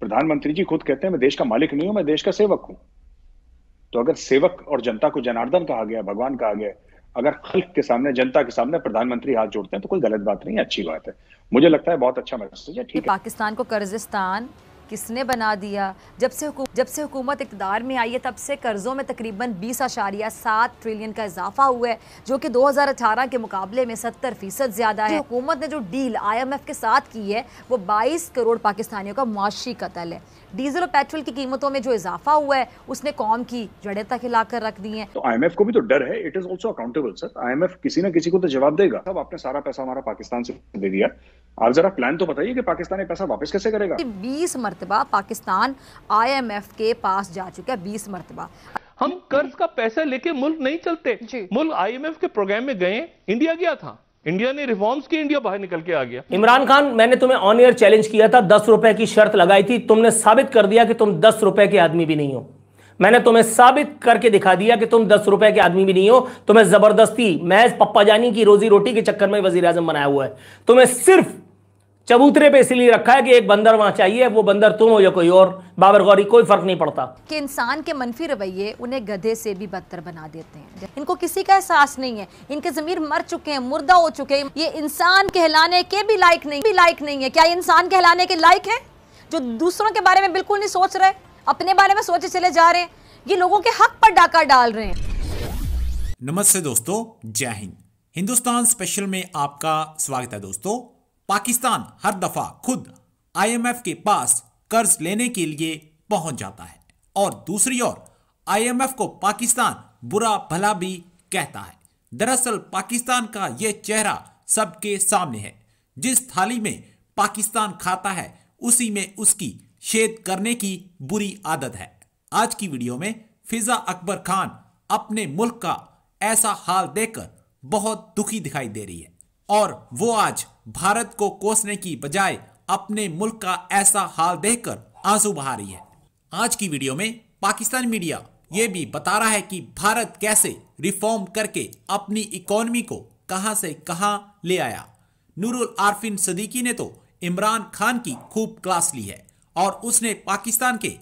प्रधानमंत्री जी खुद कहते हैं मैं देश का मालिक नहीं हूं मैं देश का सेवक हूं तो अगर सेवक और जनता को जनार्दन कहा गया भगवान कहा गया अगर खल्क के सामने जनता के सामने प्रधानमंत्री हाथ जोड़ते हैं तो कोई गलत बात नहीं है अच्छी बात है मुझे लगता है बहुत अच्छा मैसेज है ठीक है पाकिस्तान को कर्जिस्तान किसने बना दिया जब से जब से हुकूमत इकदार में आई है तब से कर्ज़ों में तकरीबन बीस अशारिया सात ट्रिलियन का इजाफा हुआ है जो कि 2018 के मुकाबले में सत्तर फ़ीसद ज़्यादा है हुकूमत ने जो डील आई एम एफ के साथ की है वो बाईस करोड़ पाकिस्तानियों का मुआशी कतल है डीजल और पेट्रोल की कीमतों में जो इजाफा हुआ है उसने कौम की जड़ें तक रख दी है तो आईएमएफ को भी तो डर है it is also accountable sir IMF किसी ना किसी को तो जवाब देगा सब आपने सारा पैसा हमारा पाकिस्तान से दे दिया आप जरा प्लान तो बताइए कि पाकिस्तान ये पैसा वापस कैसे करेगा बीस मरतबा पाकिस्तान एफ के पास जा चुका है बीस मरतबा हम कर्ज का पैसा लेके मुल्क नहीं चलते मुल्क एफ के प्रोग्राम में गए इंडिया गया था इंडिया ने रिफॉर्म्स की इंडिया बाहर निकल के आ गया इमरान खान मैंने तुम्हें ऑन ईयर चैलेंज किया था दस रुपए की शर्त लगाई थी तुमने साबित कर दिया कि तुम दस रुपए के आदमी भी नहीं हो मैंने तुम्हें साबित करके दिखा दिया कि तुम दस रुपए के आदमी भी नहीं हो तुम्हें जबरदस्ती महज जानी की रोजी रोटी के चक्कर में वजीर बनाया हुआ है तुम्हें सिर्फ चबूतरे पे इसीलिए रखा है कि एक बंदर वहां चाहिए वो बंदर तुम हो या कोई और बाबर गौरी कोई फर्क नहीं पड़ता कि इंसान के मनफी रवैये उन्हें गधे से भी बदतर बना देते हैं इनको किसी का एहसास नहीं है इनके जमीर मर चुके हैं मुर्दा हो चुके हैं ये इंसान कहलाने के भी लायक नहीं भी लायक नहीं है क्या इंसान कहलाने के लायक है जो दूसरों के बारे में बिल्कुल नहीं सोच रहे अपने बारे में सोचे चले जा रहे हैं ये लोगों के हक पर डाका डाल रहे हैं नमस्ते दोस्तों जय हिंद हिंदुस्तान स्पेशल में आपका स्वागत है दोस्तों पाकिस्तान हर दफा खुद आईएमएफ के पास कर्ज लेने के लिए पहुंच जाता है और दूसरी ओर आईएमएफ को पाकिस्तान बुरा भला भी कहता है दरअसल पाकिस्तान का यह चेहरा सबके सामने है जिस थाली में पाकिस्तान खाता है उसी में उसकी शेद करने की बुरी आदत है आज की वीडियो में फिजा अकबर खान अपने मुल्क का ऐसा हाल देखकर बहुत दुखी दिखाई दे रही है और वो आज भारत को कोसने की बजाय अपने मुल्क का ऐसा हाल देखकर आंसू बहा रही है आज की वीडियो में पाकिस्तान मीडिया ये भी बता रहा है कि भारत कैसे रिफॉर्म करके अपनी इकोनॉमी को कहां से कहां ले आया नूरुल आरफिन सदीकी ने तो इमरान खान की खूब क्लास ली है और उसने पाकिस्तान के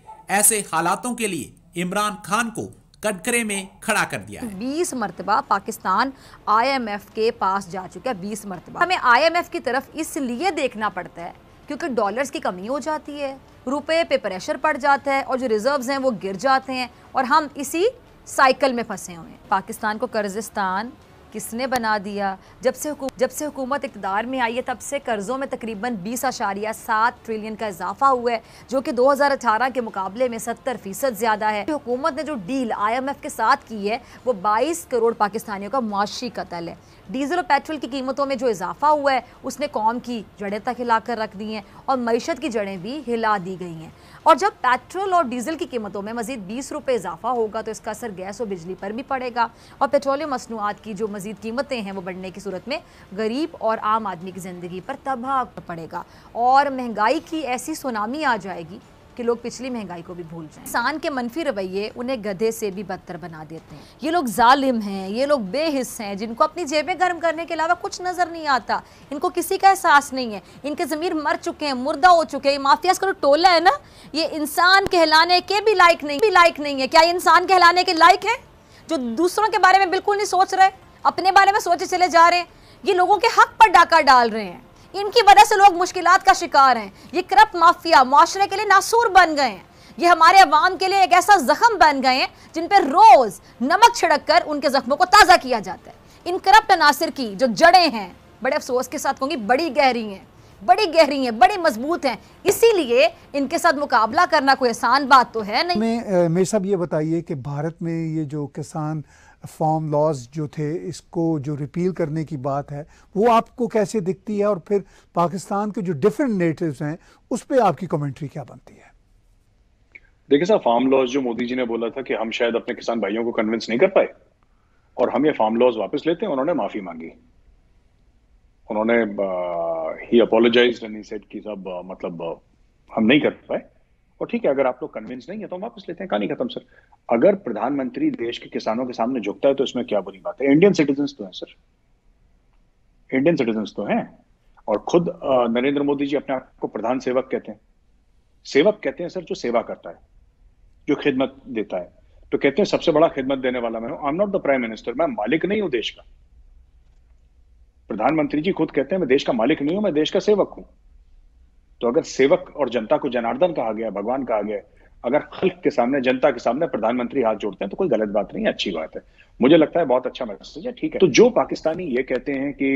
ऐसे हालातों के लिए इमरान खान को कटकरे में खड़ा कर दिया है 20 मरतबा पाकिस्तान आईएमएफ के पास जा चुका है 20 मरतबा हमें आईएमएफ की तरफ इसलिए देखना पड़ता है क्योंकि डॉलर्स की कमी हो जाती है रुपए पे प्रेशर पड़ जाता है और जो रिजर्व्स हैं वो गिर जाते हैं और हम इसी साइकिल में फंसे हुए हैं पाकिस्तान को कर्जिस्तान किसने बना दिया जब से जब से हुकूमत इकदार में आई है तब से कर्ज़ों में तकरीबन बीस अशारिया सात ट्रिलियन का इजाफा हुआ है जो कि 2018 के मुकाबले में सत्तर फ़ीसद ज़्यादा है हुकूमत ने जो डील आईएमएफ के साथ की है वो बाईस करोड़ पाकिस्तानियों का मुआशी कतल है डीजल और पेट्रोल की कीमतों में जो इजाफा हुआ है उसने कौम की जड़ें तक हिला कर रख दी हैं और मीशत की जड़ें भी हिला दी गई हैं और जब पेट्रोल और डीजल की कीमतों में मजीद बीस रुपये इजाफा होगा तो इसका असर गैस और बिजली पर भी पड़ेगा और पेट्रोलियम मसनूआत की जो मजीद कीमतें हैं वो बढ़ने की सूरत में गरीब और आम आदमी की ज़िंदगी पर तबाह पड़ेगा और महंगाई की ऐसी सुनामी आ जाएगी कि लोग पिछली महंगाई को भी भूल जाएं इंसान के मनफी रवैये उन्हें गधे से भी बदतर बना देते हैं ये लोग जालिम हैं ये लोग बेहिस हैं जिनको अपनी जेबें गर्म करने के अलावा कुछ नज़र नहीं आता इनको किसी का एहसास नहीं है इनके ज़मीर मर चुके हैं मुर्दा हो चुके हैं माफिया का टोला है ना ये इंसान कहलाने के भी लायक नहीं भी लायक नहीं है क्या इंसान कहलाने के लायक है जो दूसरों के बारे में बिल्कुल नहीं सोच रहे अपने बारे में सोचे चले जा रहे हैं ये लोगों के हक पर डाका डाल रहे हैं इनकी वजह से लोग मुश्किल का शिकार हैं ये करप्ट माफिया माशरे के लिए नासूर बन गए हैं ये हमारे अवाम के लिए एक ऐसा जख्म बन गए हैं जिन पर रोज़ नमक छिड़क कर उनके जख्मों को ताज़ा किया जाता है इन करप्ट अनासर की जो जड़ें हैं बड़े अफसोस के साथ कहूँगी बड़ी गहरी हैं बड़ी गहरी हैं बड़ी मजबूत हैं इसीलिए इनके साथ मुकाबला करना कोई आसान बात तो है नहीं मैं मेरे साहब ये बताइए कि भारत में ये जो किसान फॉर्म लॉज जो थे इसको जो रिपील करने की बात है वो आपको कैसे दिखती है और फिर पाकिस्तान के जो डिफरेंट नेटिव्स हैं उस पर आपकी कमेंट्री क्या बनती है देखिए सर फार्म लॉज जो मोदी जी ने बोला था कि हम शायद अपने किसान भाइयों को कन्विंस नहीं कर पाए और हम ये फार्म लॉज वापस लेते हैं उन्होंने माफी मांगी उन्होंने he apologise and he said मतलब हम नहीं कर पाए और ठीक है अगर आप लोग कन्विंस नहीं है तो हम वापस लेते हैं कहानी खत्म सर अगर प्रधानमंत्री देश के किसानों के सामने झुकता है तो इसमें क्या बुरी बात है इंडियन सिटीजन तो है सर इंडियन सिटीजन तो है और खुद नरेंद्र मोदी जी अपने आप को प्रधान सेवक कहते हैं सेवक कहते हैं सर जो सेवा करता है जो खिदमत देता है तो कहते हैं सबसे बड़ा खिदमत देने वाला मैं हूं I am not the prime minister मैं मालिक नहीं हूं देश का प्रधानमंत्री जी खुद कहते हैं मैं देश का मालिक नहीं हूं मैं देश का सेवक हूं तो अगर सेवक और जनता को जनार्दन कहा गया भगवान कहा गया अगर खल्क के सामने जनता के सामने प्रधानमंत्री हाथ जोड़ते हैं तो कोई गलत बात नहीं अच्छी बात है मुझे लगता है बहुत अच्छा मैसेज है ठीक है तो जो पाकिस्तानी ये कहते हैं कि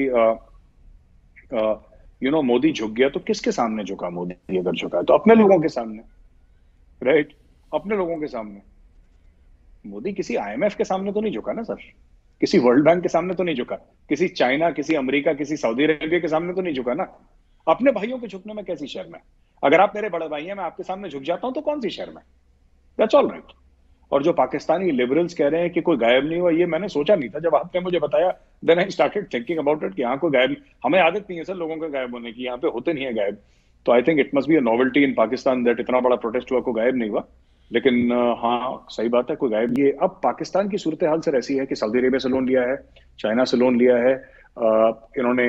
यू नो मोदी झुक गया तो किसके सामने झुका मोदी अगर झुका तो अपने लोगों के सामने राइट right? अपने लोगों के सामने मोदी किसी आईएमएफ के सामने तो नहीं झुका ना सर किसी वर्ल्ड बैंक के सामने तो नहीं झुका किसी चाइना किसी अमेरिका किसी सऊदी अरेबिया के सामने तो नहीं झुका ना अपने भाइयों के झुकने में कैसी शर्म है अगर आप मेरे बड़े भाई हैं मैं आपके सामने झुक जाता हूं तो कौन सी शर्म है दैट्स ऑल राइट और जो पाकिस्तानी लिबरल्स कह रहे हैं कि कोई गायब नहीं हुआ ये मैंने सोचा नहीं था जब आपने मुझे बताया then I started thinking about it कि यहाँ कोई गायब हमें आदत नहीं है सर लोगों के गायब होने की यहाँ पे होते नहीं है गायब तो I think it must be a novelty in Pakistan that इतना बड़ा प्रोटेस्ट हुआ कोई गायब नहीं हुआ लेकिन uh, हाँ सही बात है कोई गायब ये अब पाकिस्तान की सूरत हाल सर ऐसी है कि सऊदी अरेबिया से लोन लिया है चाइना से लोन लिया है uh, इन्होंने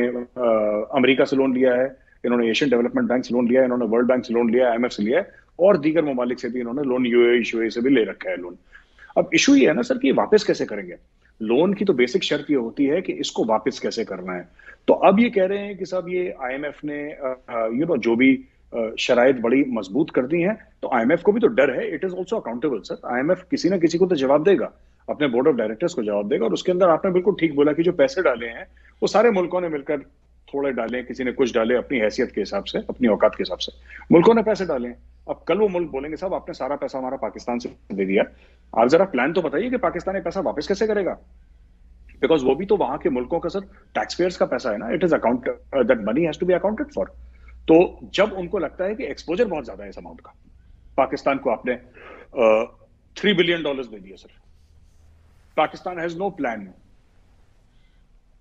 अमरीका uh, से लोन लिया है इन्होंने एशियन डेवलपमेंट बैंक से लोन लिया इन्होंने वर्ल्ड बैंक से लोन लिया एम आई से लिया और दीगर ममालिक से भी इन्होंने लोन यूए यूए से भी ले रखा है लोन अब इशू ये है ना सर कि वापस कैसे करेंगे लोन की तो बेसिक शर्त ये होती है कि इसको वापस कैसे करना है तो अब ये कह रहे हैं कि साहब ये आईएमएफ ने यू नो जो भी शराय बड़ी मजबूत कर दी है तो आईएमएफ को भी तो डर है it is also accountable sir IMF किसी ना किसी को तो जवाब देगा अपने बोर्ड ऑफ डायरेक्टर्स को जवाब देगा और उसके अंदर आपने बिल्कुल ठीक बोला कि जो पैसे डाले हैं वो सारे मुल्कों ने मिलकर थोड़े डाले किसी ने कुछ डाले अपनी हैसियत के हिसाब से अपनी औकात के हिसाब से मुल्कों ने पैसे डाले अब कल वो मुल्क बोलेंगे साहब आपने सारा पैसा हमारा पाकिस्तान से दे दिया आप जरा प्लान तो बताइए कि पाकिस्तान ये पैसा वापस कैसे करेगा बिकॉज वो भी तो वहां के मुल्कों का सर टैक्स पेयर्स का पैसा है ना it is account that money has to be accounted for तो जब उनको लगता है कि एक्सपोजर बहुत ज्यादा है इस अमाउंट का पाकिस्तान को आपने थ्री बिलियन डॉलर दे दिया sir Pakistan has no plan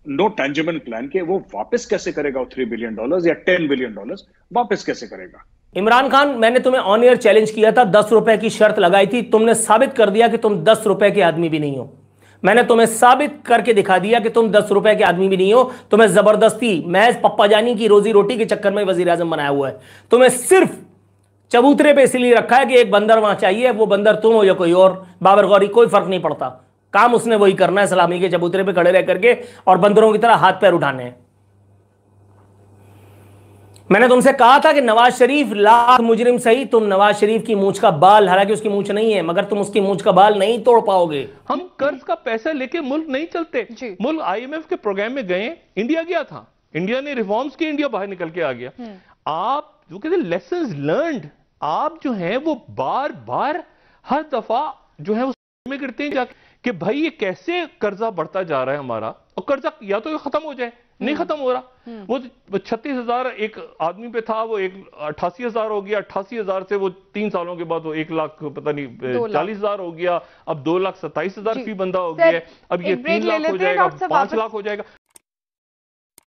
no tangible plan के वो वापस कैसे करेगा थ्री बिलियन डॉलर या टेन बिलियन डॉलर वापस कैसे करेगा इमरान खान मैंने तुम्हें ऑन ईयर चैलेंज किया था दस रुपए की शर्त लगाई थी तुमने साबित कर दिया कि तुम दस रुपए के आदमी भी नहीं हो मैंने तुम्हें साबित करके दिखा दिया कि तुम दस रुपए के आदमी भी नहीं हो तुम्हें जबरदस्ती महज पप्पा जानी की रोजी रोटी के चक्कर में वजीर आजम बनाया हुआ है तुम्हें सिर्फ चबूतरे पे इसलिए रखा है कि एक बंदर वहां चाहिए वो बंदर तुम हो या कोई और बाबर गौरी कोई फर्क नहीं पड़ता काम उसने वही करना है सलामी के चबूतरे पे खड़े रह करके और बंदरों की तरह हाथ पैर उठाने मैंने तुमसे कहा था कि नवाज शरीफ लाख मुजरिम सही तुम नवाज शरीफ की मूछ का बाल हालांकि उसकी मूछ नहीं है मगर तुम उसकी मूछ का बाल नहीं तोड़ पाओगे हम कर्ज का पैसा लेके मुल्क नहीं चलते मुल्क आईएमएफ के प्रोग्राम में गए इंडिया गया था इंडिया ने रिफॉर्म्स की इंडिया बाहर निकल के आ गया हम्म। आप जो कहते लेसन लर्न आप जो है वो बार बार हर दफा जो है उसमें गिरते हैं जाके कि भाई ये कैसे कर्जा बढ़ता जा रहा है हमारा और कर्जा या तो खत्म हो जाए नहीं हम्म। खत्म हो रहा हम्म। वो तो छत्तीस हजार एक आदमी पे था वो एक अट्ठासी हजार हो गया अट्ठासी हजार से वो तीन सालों के बाद वो एक लाख पता नहीं चालीस हजार हो गया अब दो लाख सत्ताईस हजार फी बंदा हो गया अब ये तीन लाख हो जाएगा पांच लाख हो जाएगा